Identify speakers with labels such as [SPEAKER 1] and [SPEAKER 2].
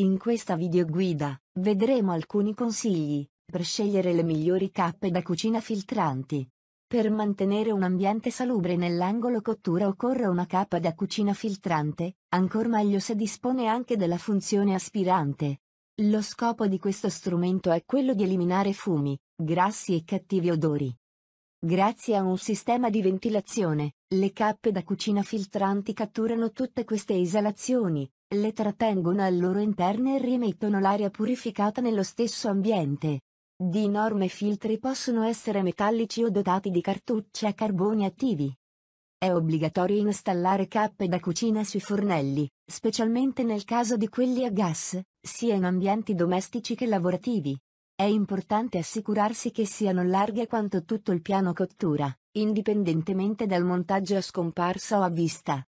[SPEAKER 1] In questa videoguida,
[SPEAKER 2] vedremo alcuni consigli, per scegliere le migliori cappe da cucina filtranti. Per mantenere un ambiente salubre nell'angolo cottura occorre una cappa da cucina filtrante, ancor meglio se dispone anche della funzione aspirante. Lo scopo di questo strumento è quello di eliminare fumi, grassi e cattivi odori. Grazie a un sistema di ventilazione, le cappe da cucina filtranti catturano tutte queste esalazioni, le trattengono al loro interno e rimettono l'aria purificata nello stesso ambiente. Di enorme filtri possono essere metallici o dotati di cartucce a carboni attivi. È obbligatorio installare cappe da cucina sui fornelli, specialmente nel caso di quelli a gas, sia in ambienti domestici che lavorativi. È importante assicurarsi che siano larghe quanto tutto il piano cottura, indipendentemente dal montaggio a scomparsa o a vista.